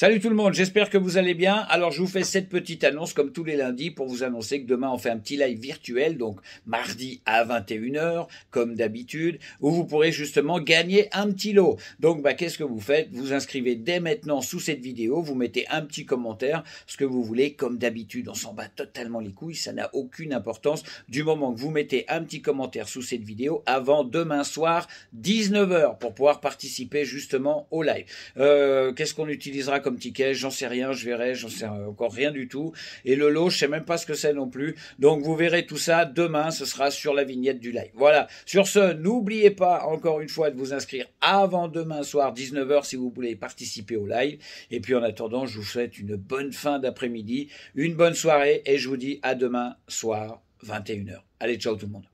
Salut tout le monde, j'espère que vous allez bien. Alors je vous fais cette petite annonce comme tous les lundis pour vous annoncer que demain on fait un petit live virtuel, donc mardi à 21h comme d'habitude, où vous pourrez justement gagner un petit lot. Donc bah, qu'est-ce que vous faites Vous inscrivez dès maintenant sous cette vidéo, vous mettez un petit commentaire, ce que vous voulez, comme d'habitude on s'en bat totalement les couilles, ça n'a aucune importance du moment que vous mettez un petit commentaire sous cette vidéo avant demain soir 19h pour pouvoir participer justement au live. Euh, qu'est-ce qu'on utilisera comme comme ticket, j'en sais rien, je verrai, j'en sais encore rien du tout. Et le lot, je sais même pas ce que c'est non plus. Donc vous verrez tout ça demain, ce sera sur la vignette du live. Voilà. Sur ce, n'oubliez pas encore une fois de vous inscrire avant demain soir 19h si vous voulez participer au live. Et puis en attendant, je vous souhaite une bonne fin d'après-midi, une bonne soirée et je vous dis à demain soir 21h. Allez, ciao tout le monde.